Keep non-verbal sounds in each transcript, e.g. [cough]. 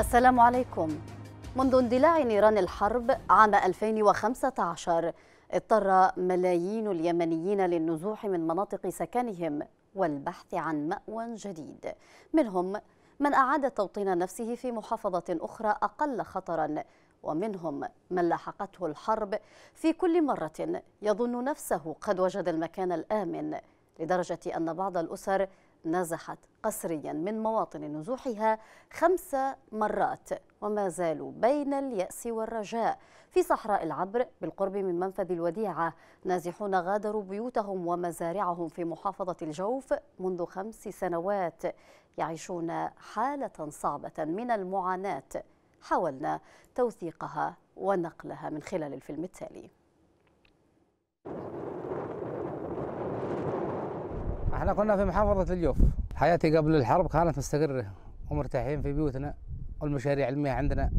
السلام عليكم منذ اندلاع نيران الحرب عام 2015 اضطر ملايين اليمنيين للنزوح من مناطق سكنهم والبحث عن مأوى جديد منهم من أعاد توطين نفسه في محافظة أخرى أقل خطرا ومنهم من لاحقته الحرب في كل مرة يظن نفسه قد وجد المكان الآمن لدرجة أن بعض الأسر نزحت قسريا من مواطن نزوحها خمس مرات وما زالوا بين اليأس والرجاء في صحراء العبر بالقرب من منفذ الوديعة نازحون غادروا بيوتهم ومزارعهم في محافظة الجوف منذ خمس سنوات يعيشون حالة صعبة من المعاناة حاولنا توثيقها ونقلها من خلال الفيلم التالي احنا كنا في محافظة اليوف حياتي قبل الحرب كانت مستقرة ومرتاحين في بيوتنا والمشاريع المياه عندنا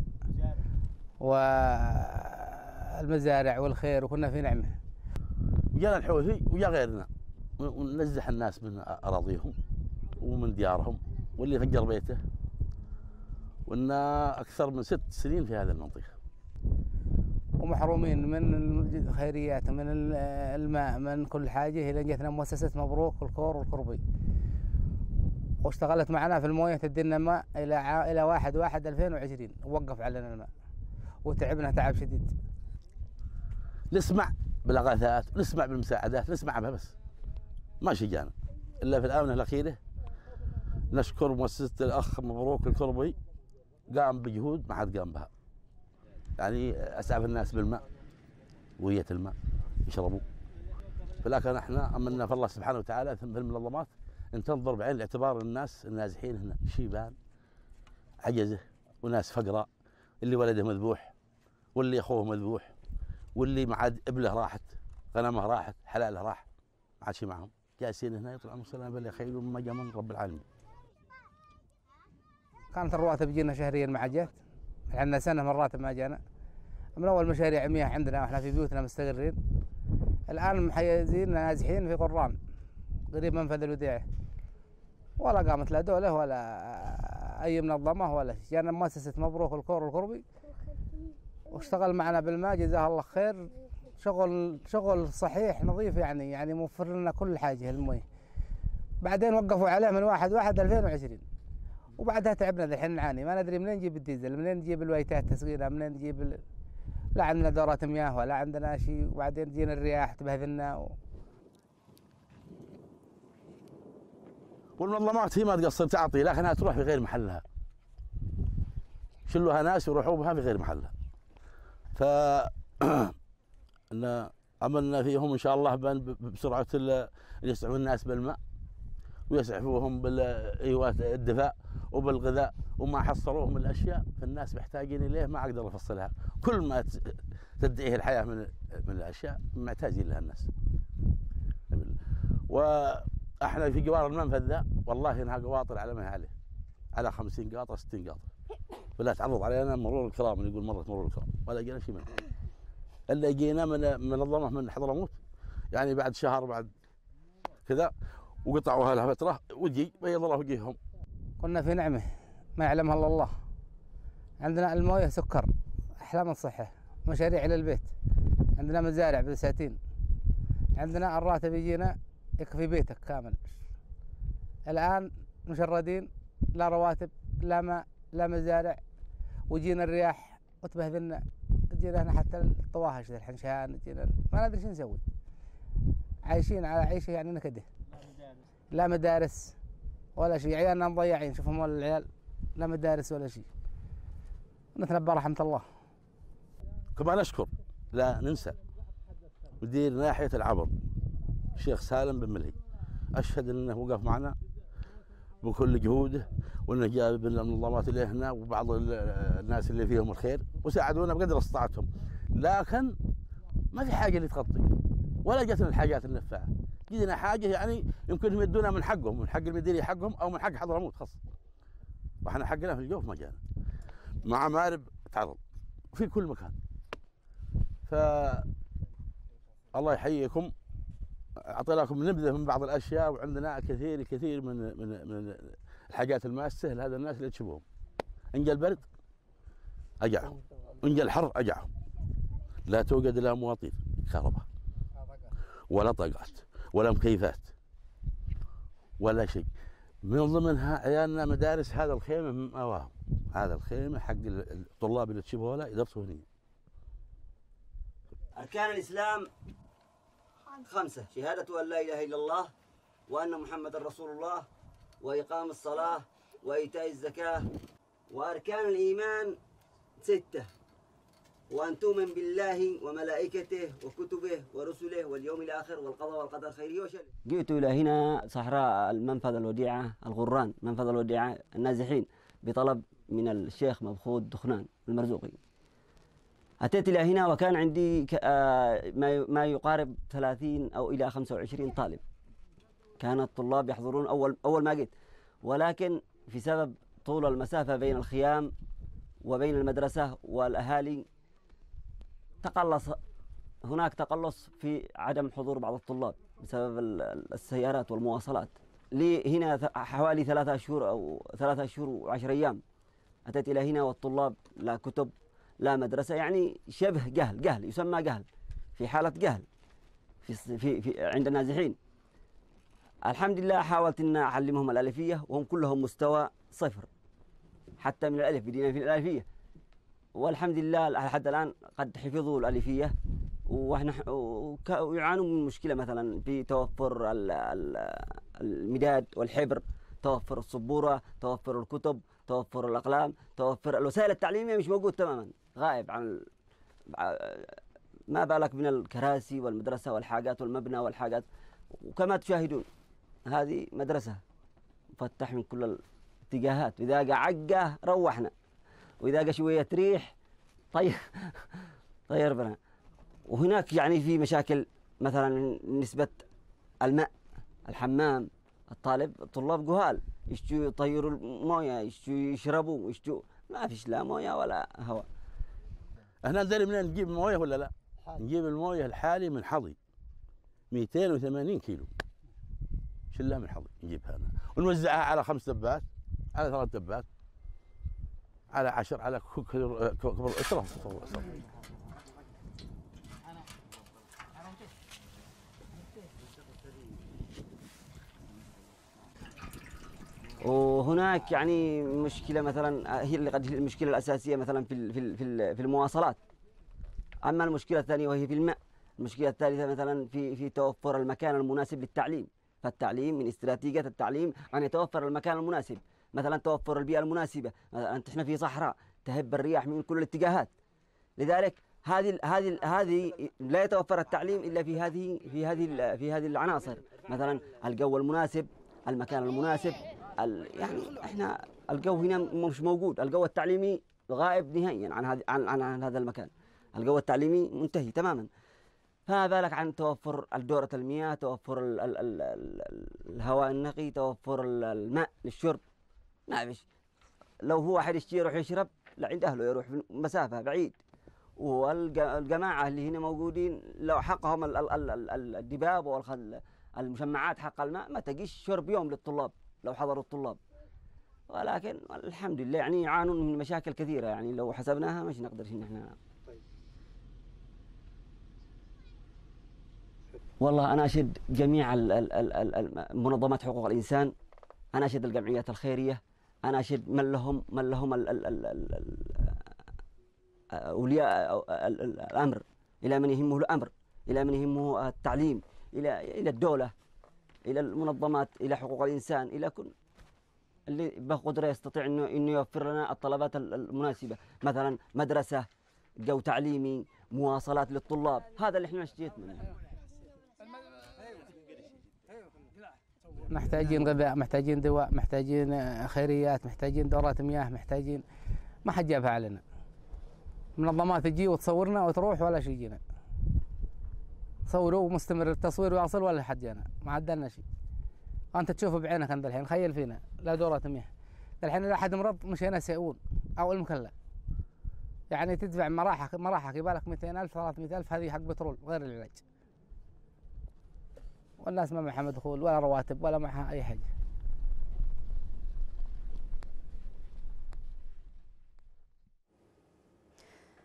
والمزارع والخير وكنا في نعمة جانا الحوثي ويا غيرنا ونزح الناس من أراضيهم ومن ديارهم واللي فجر بيته وإن أكثر من ست سنين في هذه المنطقة ومحرومين من الخيريات من الماء من كل حاجة إلى جتنا مؤسسة مبروك الكور والكربي واشتغلت معنا في المويه تدينا ماء الى الى واحد واحد 2020 وقف علينا الماء وتعبنا تعب شديد نسمع بالاغاثات نسمع بالمساعدات نسمع بها بس ما شجعنا الا في الاونه الاخيره نشكر مؤسسه الاخ مبروك الكربي قام بجهود ما حد قام بها يعني اسعف الناس بالماء وهي الماء يشربوا فلكن احنا امنا في الله سبحانه وتعالى في المنظمات ان تنظر بعين الاعتبار الناس النازحين هنا شيبان عجزه وناس فقراء اللي ولده مذبوح واللي اخوه مذبوح واللي مع ابله راحت غنمه راحت حلاله راح ما عاد شي معهم جالسين هنا يطلعون سلام بل خير وما جاء من رب العالمين كانت الرواتب تجينا شهريا مع جهه احنا سنه من ما جانا من اول مشاريع مياه عندنا واحنا في بيوتنا مستقرين الان محيزين نازحين في قران قريب منفذ الوديعه ولا قامت لا دوله ولا اي منظمه ولا شيء جانا يعني مؤسسه مبروك الكور الكربي واشتغل معنا بالماء جزاه الله خير شغل شغل صحيح نظيف يعني يعني موفر لنا كل حاجه المي بعدين وقفوا عليه من واحد واحد 2020 وبعدها تعبنا الحين نعاني ما ندري منين نجيب الديزل منين نجيب الوايتات تسقينا منين نجيب ال... لا عندنا دورات مياه ولا عندنا شيء وبعدين تجينا الرياح تبهذلنا و... والمنظمات هي ما تقصر تعطي لكنها تروح في غير محلها شلوها ناس يروحوا بها في غير محلها ف [clears throat] ان املنا فيهم ان شاء الله بسرعه اللي يسعون الناس بالماء ويسعفوهم بالأيوات الدفاء وبالغذاء وما حصلوهم الأشياء فالناس محتاجين إليه ما أقدر أفصلها كل ما تدعيه الحياة من, من الأشياء محتاجين لها الناس وإحنا في جوار المنفذ ذا والله إنها قواطر على ما هي عليه على 50 قاطرة 60 قاطرة ولا تعرض علينا مرور الكرام يقول مرة مرور الكرام ولا جينا شيء منه الا جينا من منظمه من حضرموت يعني بعد شهر بعد كذا وقطعوها لها فتره وجي بيض الله وجيههم كنا في نعمه ما يعلمها الا الله عندنا المويه سكر احلام الصحه مشاريع للبيت عندنا مزارع بساتين عندنا الراتب يجينا يكفي بيتك كامل الآن مشردين لا رواتب لا ماء لا مزارع وجينا الرياح وتبهذلنا جينا هنا حتى الطواهش الحنشان جينا ما ندري شو نسوي عايشين على عيشه يعني نكده لا مدارس ولا شيء عيالنا مضيعين شوفهم ولا العيال لا مدارس ولا شيء نتنبأ رحمة الله كما نشكر لا ننسى مدير ناحية العبر الشيخ سالم بن ملهي أشهد أنه وقف معنا بكل جهوده وانه جاب المنظمات اللي هنا وبعض الناس اللي فيهم الخير وساعدونا بقدر استطاعتهم لكن ما في حاجه اللي تغطي ولا جاتنا الحاجات النفاعه يجينا حاجه يعني يمكنهم يدونا من حقهم من حق المديريه حقهم او من حق حضرموت خاص واحنا حقنا في الجوف ما جانا مع مارب تعرض في كل مكان ف الله يحييكم اعطيناكم نبذه من بعض الاشياء وعندنا كثير كثير من من من الحاجات الماسه لهذا الناس اللي تشوفهم ان جا البرد اجعهم ان جا الحر اجعهم لا توجد لا مواطير كهرباء ولا طاقات ولا مكيفات ولا شيء من ضمنها عيالنا مدارس هذا الخيمة من أواهم هذا الخيمة حق الطلاب اللي تشبهوا لا يدرسوا هنا أركان الإسلام خمسة شهادة أن لا إله إلا الله وأن محمد رسول الله وإقام الصلاة وإيتاء الزكاة وأركان الإيمان ستة وأن تؤمن بالله وملائكته وكتبه ورسله واليوم الآخر والقضاء والقدر خيره وشره جئت إلى هنا صحراء المنفذ الوديعة الغران منفذ الوديعة النازحين بطلب من الشيخ مبخوت دخنان المرزوقي أتيت إلى هنا وكان عندي آه، ما يقارب 30 أو إلى 25 طالب كان الطلاب يحضرون أول أول ما جيت ولكن في سبب طول المسافة بين الخيام وبين المدرسة والأهالي تقلص هناك تقلص في عدم حضور بعض الطلاب بسبب السيارات والمواصلات لي هنا حوالي ثلاثة أشهر أو ثلاثة أشهر وعشر أيام أتيت إلى هنا والطلاب لا كتب لا مدرسة يعني شبه جهل جهل يسمى جهل في حالة جهل في, في, في عند النازحين الحمد لله حاولت أن أعلمهم الألفية وهم كلهم مستوى صفر حتى من الألف بدينا في الألفية والحمد لله لحد الآن قد حفظوا الألفية واحنا ويعانون من مشكله مثلا في توفر المداد والحبر توفر السبوره توفر الكتب توفر الاقلام توفر الوسائل التعليميه مش موجود تماما غائب عن ما بالك من الكراسي والمدرسه والحاجات والمبنى والحاجات وكما تشاهدون هذه مدرسه مفتح من كل الاتجاهات اذا عقه روحنا واذا قى شويه ريح طير طير بنا وهناك يعني في مشاكل مثلا نسبه الماء الحمام الطالب الطلاب جهال يشتوا يطيروا المويه يشتوا يشربوا يشتوا ما فيش لا مويه ولا هواء احنا ندري منين نجيب مويه ولا لا نجيب المويه الحالي من حظي 280 كيلو شلها من حظي نجيبها انا ونوزعها على خمس دبات على ثلاث دبات على عشر على كبر الأسرة كبر الأسرة وهناك يعني مشكله مثلا هي اللي قد المشكله الاساسيه مثلا في في في المواصلات اما المشكله الثانيه وهي في الماء المشكله الثالثه مثلا في في توفر المكان المناسب للتعليم فالتعليم من استراتيجيه التعليم ان يتوفر المكان المناسب مثلا توفر البيئة المناسبة آه، أنت إحنا في صحراء تهب الرياح من كل الاتجاهات لذلك هذه هذه هذه لا يتوفر التعليم الا في هذه في هذه في هذه العناصر مثلا الجو المناسب المكان المناسب يعني احنا الجو هنا مش موجود الجو التعليمي غائب نهائيا عن هذا عن, عن, عن هذا المكان الجو التعليمي منتهي تماما فما بالك عن توفر دورة المياه توفر الـ الـ الـ الهواء النقي توفر الماء للشرب ما فيش لو هو واحد يشتي يروح يشرب لا عند اهله يروح مسافه بعيد والجماعه اللي هنا موجودين لو حقهم الدباب والمشمعات حق الماء ما تجيش شرب يوم للطلاب لو حضروا الطلاب ولكن الحمد لله يعني يعانون من مشاكل كثيره يعني لو حسبناها مش نقدر ان احنا طيب. والله انا اشد جميع المنظمات حقوق الانسان انا اشد الجمعيات الخيريه انا اشد من لهم من لهم ال ال ال ال ال آه، أولياء الأمر إلى من يهمه الأمر إلى من يهمه التعليم إلى إلى الدولة إلى المنظمات إلى حقوق الإنسان إلى كل اللي بقدره يستطيع إنه إنه يوفر لنا الطلبات المناسبة مثلا مدرسة جو تعليمي مواصلات للطلاب هذا اللي احنا اشتيت منه محتاجين نعم. غذاء محتاجين دواء محتاجين آه، خيريات محتاجين دورات مياه محتاجين ما حد جابها علينا منظمات تجي وتصورنا وتروح ولا شيء يجينا صوروا ومستمر التصوير واصل ولا حد جانا ما لنا شيء انت تشوفه بعينك انت الحين خيل فينا لا دورات مياه الحين اذا احد مرض مشينا سيئون او المكلا يعني تدفع مراحك مراحك يبالك 200000 300000 هذه حق بترول غير العلاج والناس ما معها مدخول ولا رواتب ولا معها أي حاجة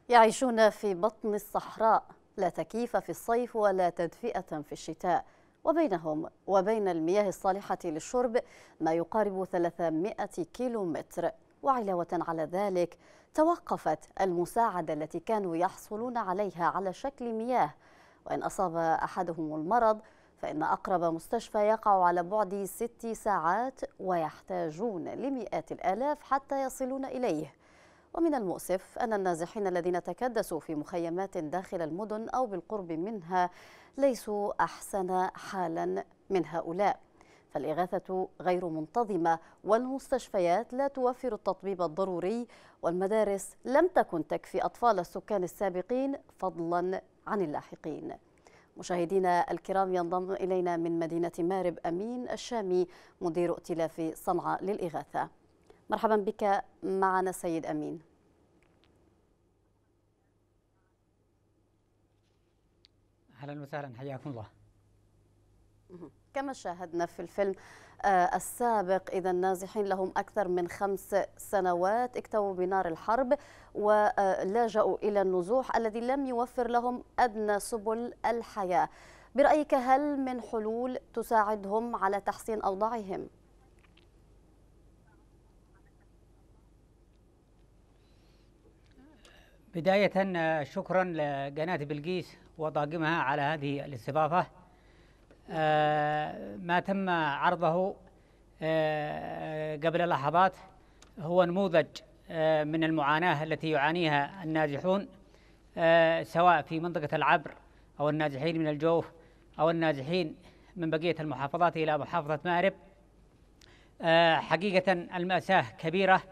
يعيشون في بطن الصحراء لا تكييف في الصيف ولا تدفئة في الشتاء وبينهم وبين المياه الصالحة للشرب ما يقارب 300 كيلومتر وعلاوة على ذلك توقفت المساعدة التي كانوا يحصلون عليها على شكل مياه وإن أصاب أحدهم المرض فإن أقرب مستشفى يقع على بعد ست ساعات ويحتاجون لمئات الآلاف حتى يصلون إليه ومن المؤسف أن النازحين الذين تكدسوا في مخيمات داخل المدن أو بالقرب منها ليسوا أحسن حالا من هؤلاء فالإغاثة غير منتظمة والمستشفيات لا توفر التطبيب الضروري والمدارس لم تكن تكفي أطفال السكان السابقين فضلا عن اللاحقين مشاهدينا الكرام ينضم إلينا من مدينة مارب أمين الشامي مدير ائتلاف صنعاء للإغاثة مرحبا بك معنا سيد أمين أهلا وسهلا حياكم الله كما شاهدنا في الفيلم آه، السابق إذا النازحين لهم أكثر من خمس سنوات اكتووا بنار الحرب ولجأوا آه، إلى النزوح الذي لم يوفر لهم أدنى سبل الحياة برأيك هل من حلول تساعدهم على تحسين أوضاعهم؟ بداية شكرا لقناة بلقيس وطاقمها على هذه الاستضافة آه، ما تم عرضه آه، آه، قبل لحظات هو نموذج من المعاناة التي يعانيها النازحون سواء في منطقة العبر أو النازحين من الجوف أو النازحين من بقية المحافظات إلى محافظة مأرب حقيقة المأساة كبيرة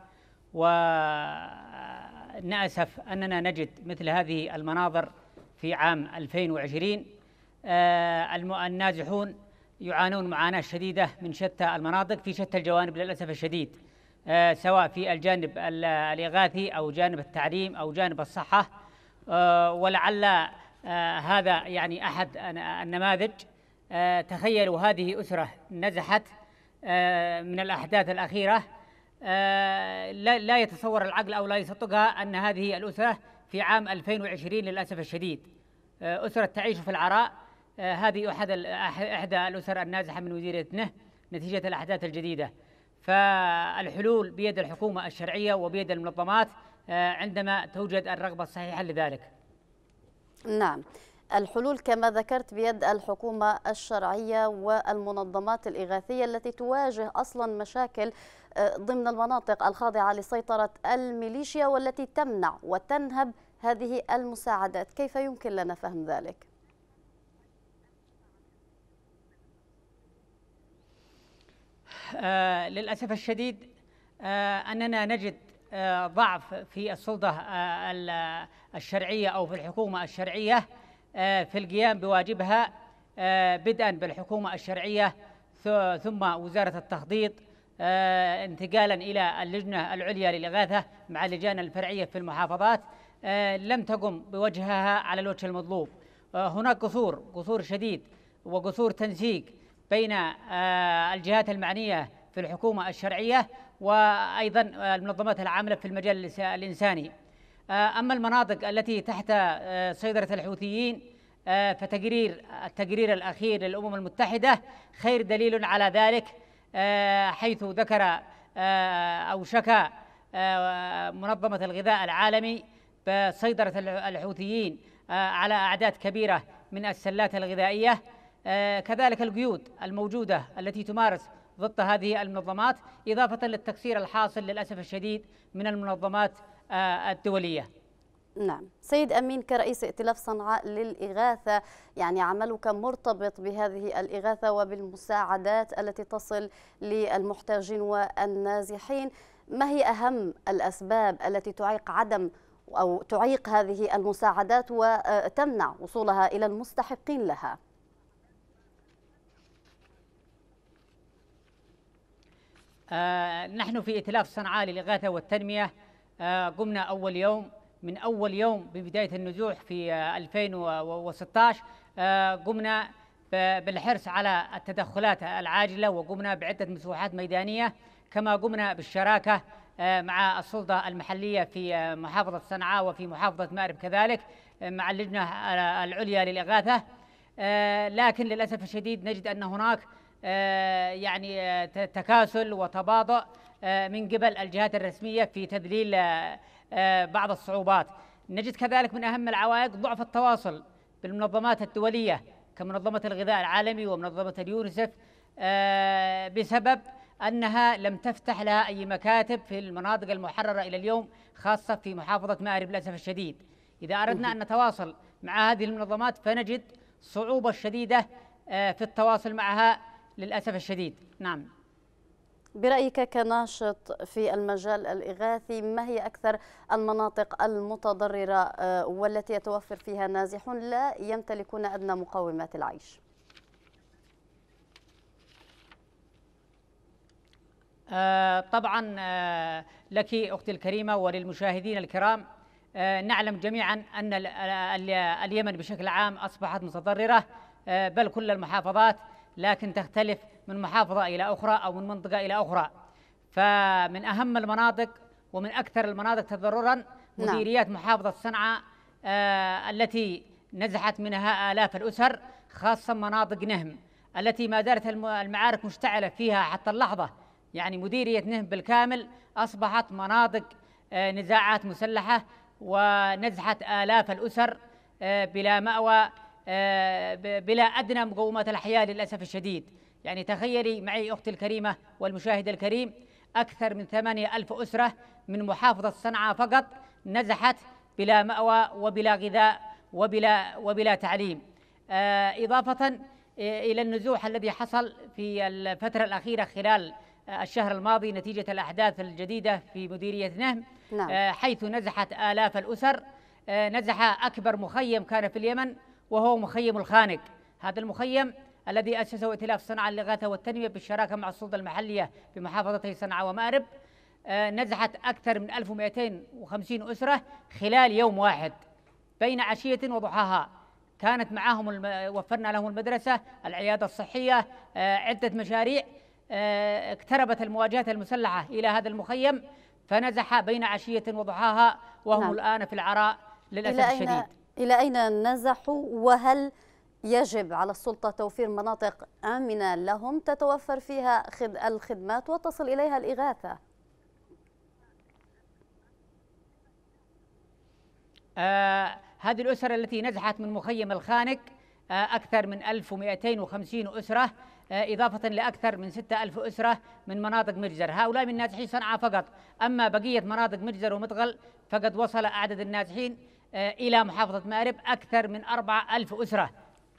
ونأسف أننا نجد مثل هذه المناظر في عام 2020 آه، النازحون يعانون معاناة شديدة من شتى المناطق في شتى الجوانب للأسف الشديد آه، سواء في الجانب الإغاثي أو جانب التعليم أو جانب الصحة آه، ولعل هذا يعني أحد النماذج تخيلوا هذه أسرة نزحت من الأحداث الأخيرة لا يتصور العقل أو لا يصدقها أن هذه الأسرة في عام 2020 للأسف الشديد أسرة تعيش في العراء آه، هذه أحد إحدى الأسر النازحة من وزيرتنه نه نتيجة الأحداث الجديدة فالحلول بيد الحكومة الشرعية وبيد المنظمات آه، عندما توجد الرغبة الصحيحة لذلك نعم الحلول كما ذكرت بيد الحكومة الشرعية والمنظمات الإغاثية التي تواجه أصلا مشاكل آه، ضمن المناطق الخاضعة لسيطرة الميليشيا والتي تمنع وتنهب هذه المساعدات كيف يمكن لنا فهم ذلك؟ آه، للأسف الشديد آه، أننا نجد آه، ضعف في السلطة الشرعية أو في الحكومة الشرعية في القيام بواجبها بدءا بالحكومة الشرعية ثم وزارة التخطيط انتقالا إلى اللجنة العليا للإغاثة مع اللجان الفرعية في المحافظات لم تقم بوجهها على الوجه المطلوب هناك قصور قصور شديد وقصور تنسيق بين آه، الجهات المعنية في الحكومة الشرعية وأيضا آه، المنظمات العاملة في المجال الإنساني آه، أما المناطق التي تحت سيطرة الحوثيين فتقرير التقرير الأخير للأمم المتحدة خير دليل على ذلك حيث ذكر أو شكى منظمة الغذاء العالمي بسيطرة الحوثيين على أعداد كبيرة من السلات الغذائية آه، كذلك القيود الموجودة التي تمارس ضد هذه المنظمات إضافة للتكسير الحاصل للأسف الشديد من المنظمات آه، الدولية نعم سيد أمين كرئيس ائتلاف صنعاء للإغاثة يعني عملك مرتبط بهذه الإغاثة وبالمساعدات التي تصل للمحتاجين والنازحين ما هي أهم الأسباب التي تعيق عدم أو تعيق هذه المساعدات وتمنع وصولها إلى المستحقين لها؟ آه، نحن في إتلاف صنعاء للإغاثة والتنمية آه قمنا أول يوم من أول يوم ببداية النزوح في آه 2016 آه، قمنا بالحرص على التدخلات العاجلة وقمنا بعدة مسوحات ميدانية كما قمنا بالشراكة آه، مع السلطة المحلية في محافظة صنعاء وفي محافظة مأرب كذلك مع اللجنة العليا للإغاثة لكن للأسف الشديد نجد أن هناك آه، يعني آه، تكاسل وتباطؤ آه، من قبل الجهات الرسمية في تذليل بعض الصعوبات نجد كذلك من أهم العوائق ضعف التواصل بالمنظمات الدولية كمنظمة الغذاء العالمي ومنظمة اليونسف بسبب أنها لم تفتح لها أي مكاتب في المناطق المحررة إلى اليوم خاصة في محافظة مأرب للأسف الشديد إذا أردنا أن نتواصل مع هذه المنظمات فنجد صعوبة شديدة في التواصل معها للأسف الشديد نعم برأيك كناشط في المجال الإغاثي ما هي أكثر المناطق المتضررة آه، والتي يتوفر فيها نازحون لا يمتلكون أدنى مقومات العيش آه، طبعا آه، لك أختي الكريمة وللمشاهدين الكرام نعلم جميعا أن اليمن بشكل عام أصبحت متضررة بل كل المحافظات لكن تختلف من محافظة إلى أخرى أو من منطقة إلى أخرى فمن أهم المناطق ومن أكثر المناطق تضررا نعم. مديريات محافظة صنعاء آه التي نزحت منها آلاف الأسر خاصة مناطق نهم التي ما زالت المعارك مشتعلة فيها حتى اللحظة يعني مديرية نهم بالكامل أصبحت مناطق آه، نزاعات مسلحة ونزحت آلاف الأسر آه، بلا مأوى آه، بلا أدنى مقومات الأحياء للأسف الشديد يعني تخيلي معي أختي الكريمة والمشاهد الكريم أكثر من ثمانية ألف أسرة من محافظة صنعاء فقط نزحت بلا مأوى وبلا غذاء وبلا, وبلا تعليم آه، إضافة آه، إلى النزوح الذي حصل في الفترة الأخيرة خلال الشهر الماضي نتيجة الأحداث الجديدة في مديرية نهم نعم. حيث نزحت آلاف الأسر نزح أكبر مخيم كان في اليمن وهو مخيم الخانق هذا المخيم الذي أسسه ائتلاف صنعاء للإغاثة والتنمية بالشراكة مع السلطة المحلية بمحافظتي صنعاء ومأرب آه، نزحت أكثر من 1250 أسرة خلال يوم واحد بين عشية وضحاها كانت معهم الم... وفرنا لهم المدرسة العيادة الصحية آه، عدة مشاريع آه، اقتربت المواجهات المسلحة إلى هذا المخيم فنزح بين عشية وضحاها وهم نعم. الآن في العراء للأسف الشديد إلى أين نزحوا وهل يجب على السلطة توفير مناطق آمنة لهم تتوفر فيها الخدمات وتصل إليها الإغاثة آه هذه الأسر التي نزحت من مخيم الخانق آه أكثر من 1250 أسرة آه إضافة لأكثر من 6000 أسرة من مناطق مجزر هؤلاء من نازحي صنعاء فقط أما بقية مناطق مجزر ومتغل فقد وصل عدد النازحين آه، إلى محافظة مأرب أكثر من 4000 أسرة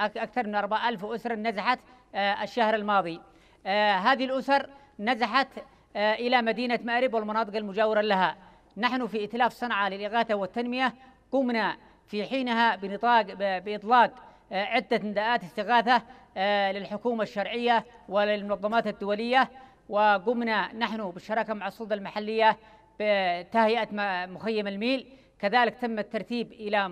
أكثر من 4000 أسرة نزحت آه، الشهر الماضي آه، هذه الأسر نزحت إلى مدينة مأرب والمناطق المجاورة لها نحن في إتلاف صنعاء للإغاثة والتنمية قمنا في حينها بنطاق بإطلاق عدة نداءات استغاثة للحكومة الشرعية وللمنظمات الدولية وقمنا نحن بالشراكة مع السلطة المحلية بتهيئة مخيم الميل كذلك تم الترتيب إلى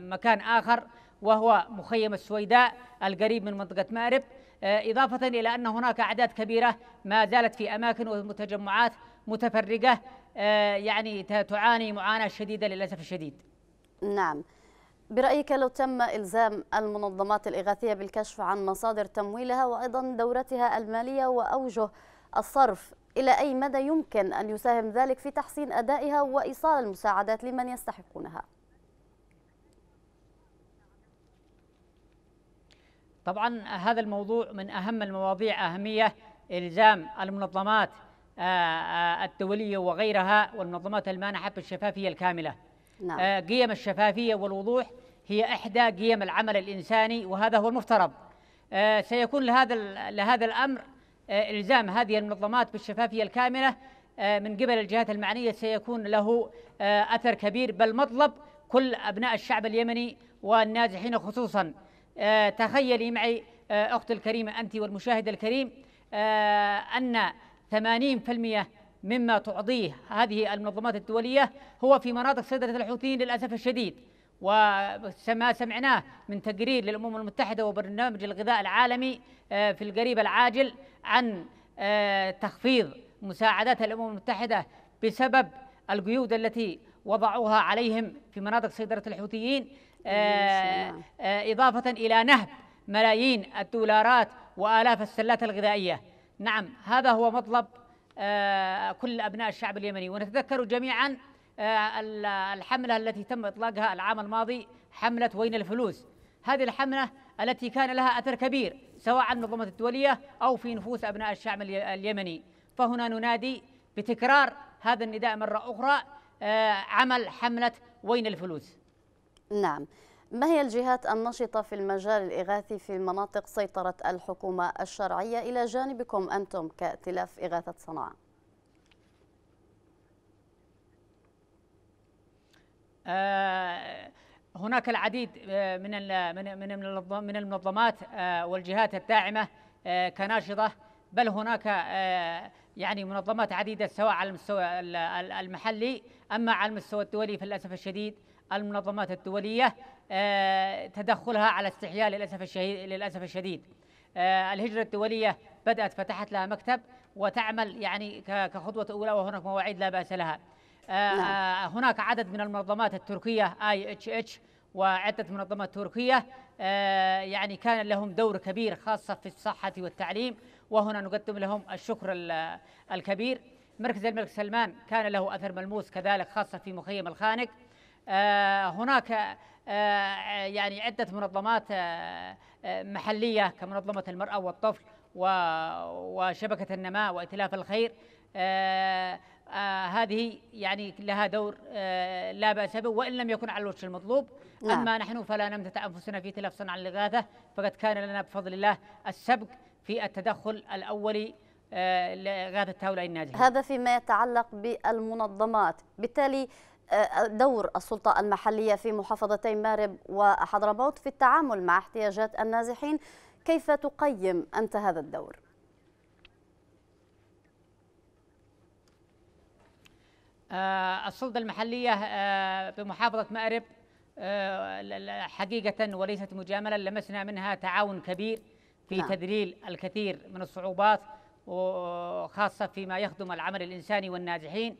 مكان آخر وهو مخيم السويداء القريب من منطقة مأرب آه، إضافة إلى أن هناك أعداد كبيرة ما زالت في أماكن وتجمعات متفرقة آه، يعني تعاني معاناة شديدة للأسف الشديد نعم برأيك لو تم إلزام المنظمات الإغاثية بالكشف عن مصادر تمويلها وأيضا دورتها المالية وأوجه الصرف إلى أي مدى يمكن أن يساهم ذلك في تحسين أدائها وإيصال المساعدات لمن يستحقونها طبعا هذا الموضوع من أهم المواضيع أهمية إلزام المنظمات آه، آه، الدولية وغيرها والمنظمات المانحة بالشفافية الكاملة نعم. آه، قيم الشفافية والوضوح هي إحدى قيم العمل الإنساني وهذا هو المفترض سيكون لهذا لهذا الأمر آه، إلزام هذه المنظمات بالشفافية الكاملة آه، من قبل الجهات المعنية سيكون له آه، أثر كبير بل مطلب كل أبناء الشعب اليمني والنازحين خصوصا تخيلي معي أخت الكريمة أنت والمشاهد الكريم أن 80% مما تعطيه هذه المنظمات الدولية هو في مناطق صيدله الحوثيين للأسف الشديد وما سمعناه من تقرير للأمم المتحدة وبرنامج الغذاء العالمي آه، في القريب العاجل عن آه، تخفيض مساعدات الأمم المتحدة بسبب القيود التي وضعوها عليهم في مناطق سيطرة الحوثيين آه، إضافة إلى نهب ملايين الدولارات وآلاف السلات الغذائية نعم هذا هو مطلب كل أبناء الشعب اليمني ونتذكر جميعا آه، الحملة التي تم إطلاقها العام الماضي حملة وين الفلوس هذه الحملة التي كان لها أثر كبير سواء على منظمة الدولية أو في نفوس أبناء الشعب اليمني فهنا ننادي بتكرار هذا النداء مرة أخرى آه، عمل حملة وين الفلوس نعم ما هي الجهات النشطة في المجال الإغاثي في مناطق سيطرة الحكومة الشرعية إلى جانبكم أنتم كائتلاف إغاثة صنعاء؟ آه، هناك العديد آه، من من من المنظمات آه، والجهات الداعمه كناشطه بل هناك يعني منظمات عديده سواء على المستوى المحلي اما على المستوى الدولي فللاسف الشديد المنظمات الدوليه تدخلها على استحياء للاسف الشديد للاسف الشديد الهجره الدوليه بدات فتحت لها مكتب وتعمل يعني كخطوه اولى وهناك مواعيد لا باس لها آه، نعم. آه، هناك عدد من المنظمات التركية اي اتش اتش وعدة منظمات تركية آه، يعني كان لهم دور كبير خاصة في الصحة والتعليم وهنا نقدم لهم الشكر الكبير مركز الملك سلمان كان له أثر ملموس كذلك خاصة في مخيم الخانق هناك يعني عدة منظمات محلية كمنظمة المرأة والطفل وشبكة النماء وإتلاف الخير آه، هذه يعني لها دور آه، لا بأس به وإن لم يكن على الوجه المطلوب نعم. أما نحن فلا نمتت أنفسنا في تلف صنع الإغاثة فقد كان لنا بفضل الله السبق في التدخل الأولي آه، لإغاثة هؤلاء النازحين هذا فيما يتعلق بالمنظمات بالتالي دور السلطة المحلية في محافظتي مارب وحضرموت في التعامل مع احتياجات النازحين كيف تقيم أنت هذا الدور؟ آه، السلطه المحليه آه، بمحافظه مأرب آه، حقيقه وليست مجامله لمسنا منها تعاون كبير في نعم. تذليل الكثير من الصعوبات وخاصه فيما يخدم العمل الانساني والنازحين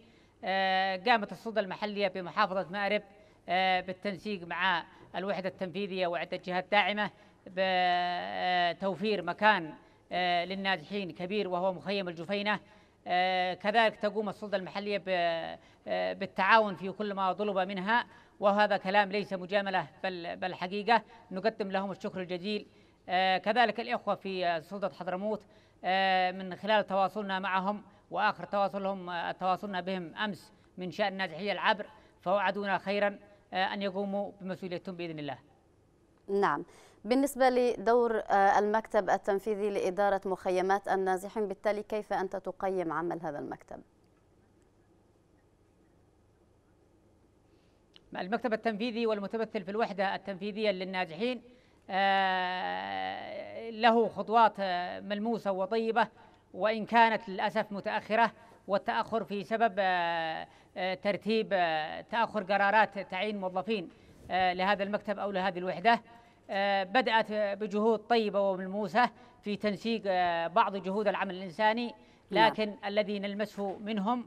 قامت السلطه المحليه بمحافظه مأرب بالتنسيق مع الوحده التنفيذيه وعده جهات داعمه بتوفير مكان للنازحين كبير وهو مخيم الجفينه آه، كذلك تقوم السلطة المحلية آه، بالتعاون في كل ما طلب منها وهذا كلام ليس مجاملة بل, بل حقيقة نقدم لهم الشكر الجزيل آه، كذلك الإخوة في سلطة حضرموت من خلال تواصلنا معهم وآخر تواصلهم تواصلنا بهم أمس من شأن النازحية العبر فوعدونا خيرا أن يقوموا بمسؤوليتهم بإذن الله نعم بالنسبة لدور آه، المكتب التنفيذي لإدارة مخيمات النازحين بالتالي كيف أنت تقيم عمل هذا المكتب؟ المكتب التنفيذي والمتمثل في الوحدة التنفيذية للنازحين آه، له خطوات آه، ملموسة وطيبة وإن كانت للأسف متأخرة والتأخر في سبب ترتيب تأخر قرارات تعيين موظفين آه، لهذا المكتب أو لهذه الوحدة آه، بدأت بجهود طيبة وملموسة في تنسيق آه، بعض جهود العمل الإنساني نعم. لكن نعم. الذي نلمسه منهم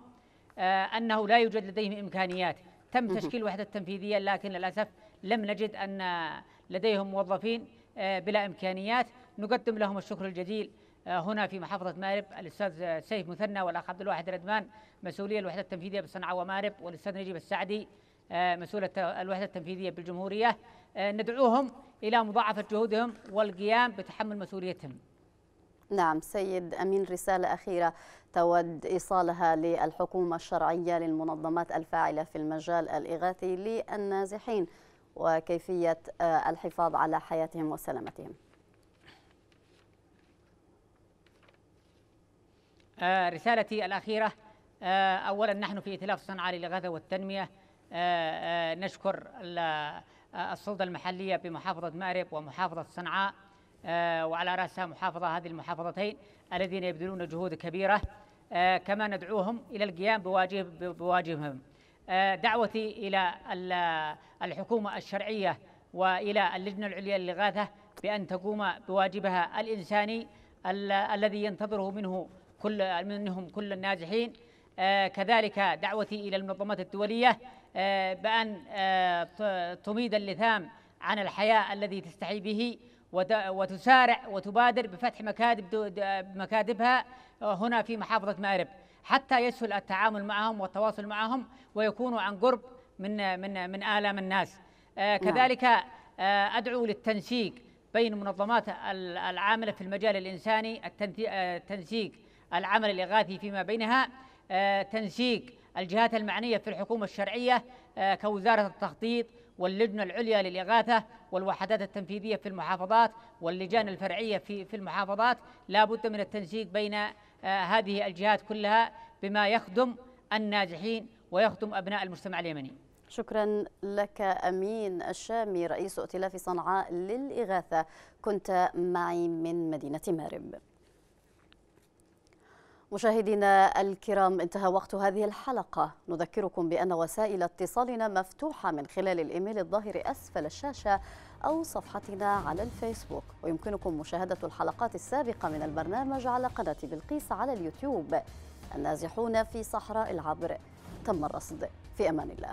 أنه لا يوجد لديهم إمكانيات تم تشكيل وحدة تنفيذية لكن للأسف لم نجد أن لديهم موظفين بلا إمكانيات نقدم لهم الشكر الجزيل هنا في محافظة مارب الأستاذ سيف مثنى والأخ عبد الواحد ردمان مسؤولية الوحدة التنفيذية بصنعاء ومارب والأستاذ نجيب السعدي آه، مسؤولة الوحدة التنفيذية بالجمهورية آه، ندعوهم إلى مضاعفة جهودهم والقيام بتحمل مسؤوليتهم نعم سيد أمين رسالة أخيرة تود إيصالها للحكومة الشرعية للمنظمات الفاعلة في المجال الإغاثي للنازحين وكيفية آه، الحفاظ على حياتهم وسلامتهم رسالتي الأخيرة أولا نحن في ائتلاف صنعاء للإغاثة والتنمية آه، آه، نشكر آه، السلطة المحلية بمحافظة مأرب ومحافظة صنعاء وعلى رأسها محافظة هذه المحافظتين الذين يبذلون جهود كبيرة كما ندعوهم إلى القيام بواجب بواجبهم دعوتي إلى الحكومة الشرعية وإلى اللجنة العليا للإغاثة بأن تقوم بواجبها الإنساني الذي ينتظره منه كل منهم كل الناجحين كذلك دعوتي إلى المنظمات الدولية آه، بأن آه، تميد اللثام عن الحياء الذي تستحي به وتسارع وتبادر بفتح مكاتب مكاتبها آه، هنا في محافظة مأرب حتى يسهل التعامل معهم والتواصل معهم ويكونوا عن قرب من من من آلام الناس نعم. كذلك أدعو للتنسيق بين منظمات العاملة في المجال الإنساني التنسيق العمل الإغاثي فيما بينها تنسيق الجهات المعنية في الحكومة الشرعية آه، كوزارة التخطيط واللجنة العليا للإغاثة والوحدات التنفيذية في المحافظات واللجان الفرعية في في المحافظات لا بد من التنسيق بين آه، هذه الجهات كلها بما يخدم الناجحين ويخدم أبناء المجتمع اليمني شكرا لك أمين الشامي رئيس ائتلاف صنعاء للإغاثة كنت معي من مدينة مارب مشاهدينا الكرام انتهى وقت هذه الحلقة نذكركم بأن وسائل اتصالنا مفتوحة من خلال الإيميل الظاهر أسفل الشاشة أو صفحتنا على الفيسبوك ويمكنكم مشاهدة الحلقات السابقة من البرنامج على قناة بلقيس على اليوتيوب النازحون في صحراء العبر تم الرصد في أمان الله